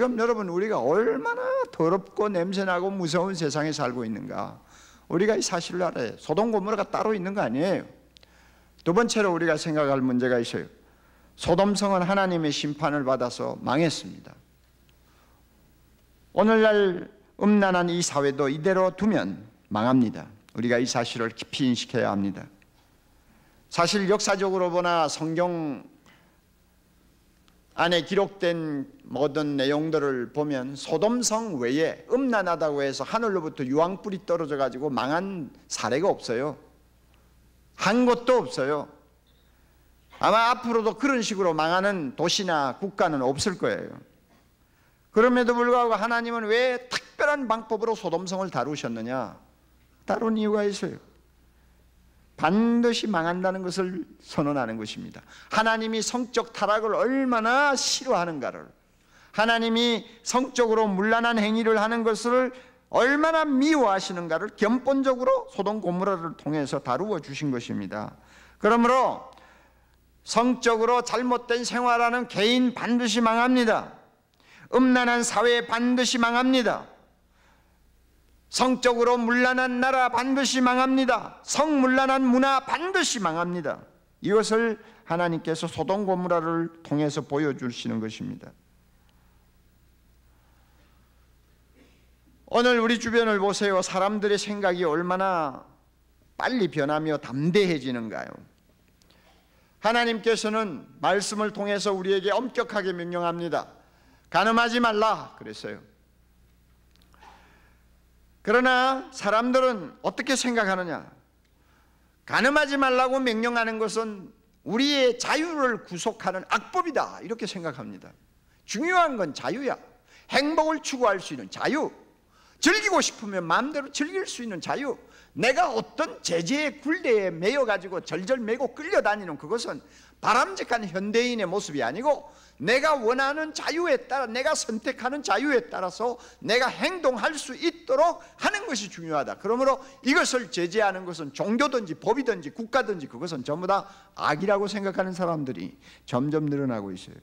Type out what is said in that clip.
그럼 여러분 우리가 얼마나 더럽고 냄새나고 무서운 세상에 살고 있는가 우리가 이 사실을 알아야 소동 고모가 따로 있는 거 아니에요 두 번째로 우리가 생각할 문제가 있어요 소돔성은 하나님의 심판을 받아서 망했습니다 오늘날 음란한 이 사회도 이대로 두면 망합니다 우리가 이 사실을 깊이 인식해야 합니다 사실 역사적으로 보나 성경 안에 기록된 모든 내용들을 보면 소돔성 외에 음란하다고 해서 하늘로부터 유황불이 떨어져 가지고 망한 사례가 없어요. 한 곳도 없어요. 아마 앞으로도 그런 식으로 망하는 도시나 국가는 없을 거예요. 그럼에도 불구하고 하나님은 왜 특별한 방법으로 소돔성을 다루셨느냐? 다룬 이유가 있어요. 반드시 망한다는 것을 선언하는 것입니다. 하나님이 성적 타락을 얼마나 싫어하는가를 하나님이 성적으로 물란한 행위를 하는 것을 얼마나 미워하시는가를 견본적으로 소동 고무라를 통해서 다루어 주신 것입니다. 그러므로 성적으로 잘못된 생활하는 개인 반드시 망합니다. 음란한 사회 반드시 망합니다. 성적으로 문란한 나라 반드시 망합니다. 성문란한 문화 반드시 망합니다. 이것을 하나님께서 소동 고무라를 통해서 보여주시는 것입니다. 오늘 우리 주변을 보세요. 사람들의 생각이 얼마나 빨리 변하며 담대해지는가요? 하나님께서는 말씀을 통해서 우리에게 엄격하게 명령합니다. 가늠하지 말라 그랬어요. 그러나 사람들은 어떻게 생각하느냐? 가늠하지 말라고 명령하는 것은 우리의 자유를 구속하는 악법이다. 이렇게 생각합니다. 중요한 건 자유야. 행복을 추구할 수 있는 자유. 즐기고 싶으면 마음대로 즐길 수 있는 자유. 내가 어떤 제재의 굴레에 매여 가지고 절절매고 끌려다니는 그것은 바람직한 현대인의 모습이 아니고 내가 원하는 자유에 따라 내가 선택하는 자유에 따라서 내가 행동할 수 있도록 하는 것이 중요하다. 그러므로 이것을 제재하는 것은 종교든지 법이든지 국가든지 그것은 전부 다 악이라고 생각하는 사람들이 점점 늘어나고 있어요.